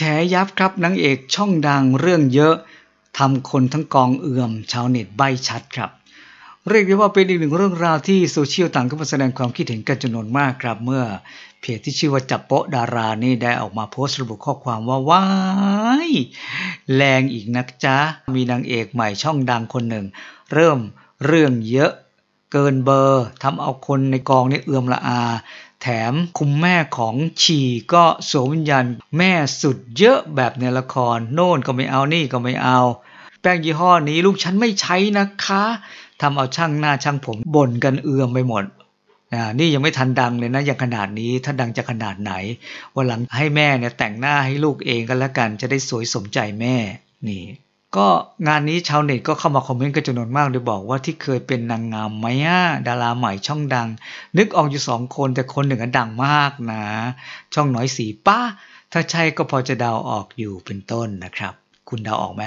แฉยับครับนางเอกช่องดังเรื่องเยอะทำคนทั้งกองเอื่อม ชาวเน็ตใบชัดครับ เรียกได้ว่าเป็นอีกหนึ่งเรื่องราวที่โซเชียลต่างก็มาแสดงความคิดเห็นกันจำนวนมากครับเมื่อ เพจที่ชื่อว่าจับโปะดารานี่ได้ออกมาโพสต์ระบุข้อความว่าว้ายแรงอีกนักจ้ามีนางเอกใหม่ช่องดังคนหนึ่งเริ่มเรื่องเยอะเกินเบอร์ทำเอาคนในกองนี่เอือมละอา แถมคุณแม่ของฉี่ก็โสมวิญญาณแม่สุดเยอะแบบในละคร โน่นก็ไม่เอานี่ก็ไม่เอา แป้งยี่ห้อนี้ ลูกฉันไม่ใช้นะคะทำเอาช่างหน้าช่างผมบ่นกันเอือมไปหมดนี่ยังไม่ทันดังเลยนะอย่างขนาดนี้ถ้าดังจะขนาดไหนวันหลังให้แม่เนี่ยแต่งหน้าให้ลูกเองกันแล้วกัน จะได้สวยสมใจแม่นี่ก็งานนี้ชาวเน็ตก็เข้ามาคอมเมนต์กันจำนวนมากโดยบอกว่าที่เคยเป็นนางงามไหมอะดาราใหม่ช่องดัง นึกออกอยู่สองคน แต่คนหนึ่งอดังมากนะ ช่องน้อยสีป้า ถ้าใช่ก็พอจะเดาออกอยู่เป็นต้นนะครับ คุณเดาออกไหม